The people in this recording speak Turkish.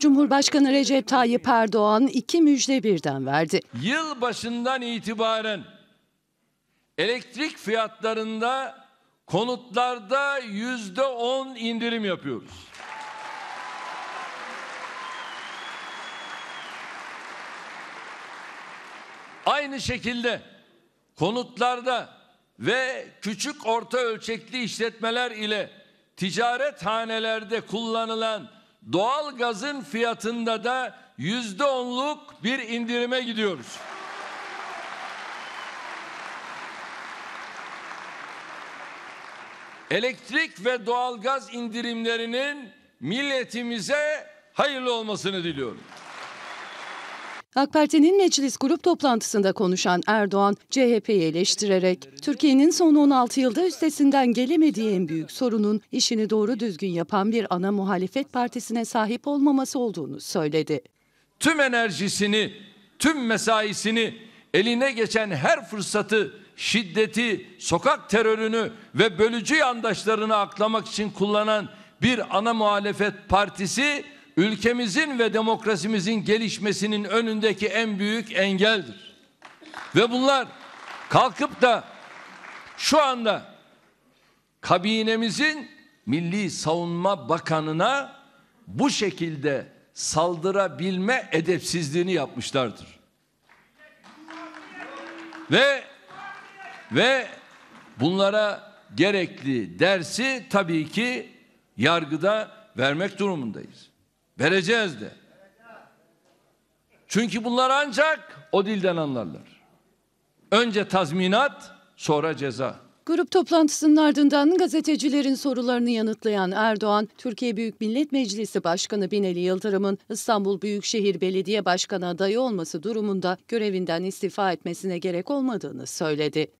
Cumhurbaşkanı Recep Tayyip Erdoğan iki müjde birden verdi. Yıl başından itibaren elektrik fiyatlarında konutlarda yüzde on indirim yapıyoruz. Aynı şekilde konutlarda ve küçük orta ölçekli işletmeler ile ticaret hanelerde kullanılan Doğal gazın fiyatında da yüzde onluk bir indirime gidiyoruz. Elektrik ve doğalgaz indirimlerinin milletimize hayırlı olmasını diliyorum. AK Parti'nin meclis grup toplantısında konuşan Erdoğan, CHP'yi eleştirerek, Türkiye'nin son 16 yılda üstesinden gelemediği en büyük sorunun işini doğru düzgün yapan bir ana muhalefet partisine sahip olmaması olduğunu söyledi. Tüm enerjisini, tüm mesaisini, eline geçen her fırsatı, şiddeti, sokak terörünü ve bölücü yandaşlarını aklamak için kullanan bir ana muhalefet partisi ülkemizin ve demokrasimizin gelişmesinin önündeki en büyük engeldir. Ve bunlar kalkıp da şu anda kabinemizin Milli Savunma Bakanına bu şekilde saldırabilme edepsizliğini yapmışlardır. Ve ve bunlara gerekli dersi tabii ki yargıda vermek durumundayız. Vereceğiz de. Çünkü bunlar ancak o dilden anlarlar. Önce tazminat, sonra ceza. Grup toplantısının ardından gazetecilerin sorularını yanıtlayan Erdoğan, Türkiye Büyük Millet Meclisi Başkanı Binali Yıldırım'ın İstanbul Büyükşehir Belediye Başkanı adayı olması durumunda görevinden istifa etmesine gerek olmadığını söyledi.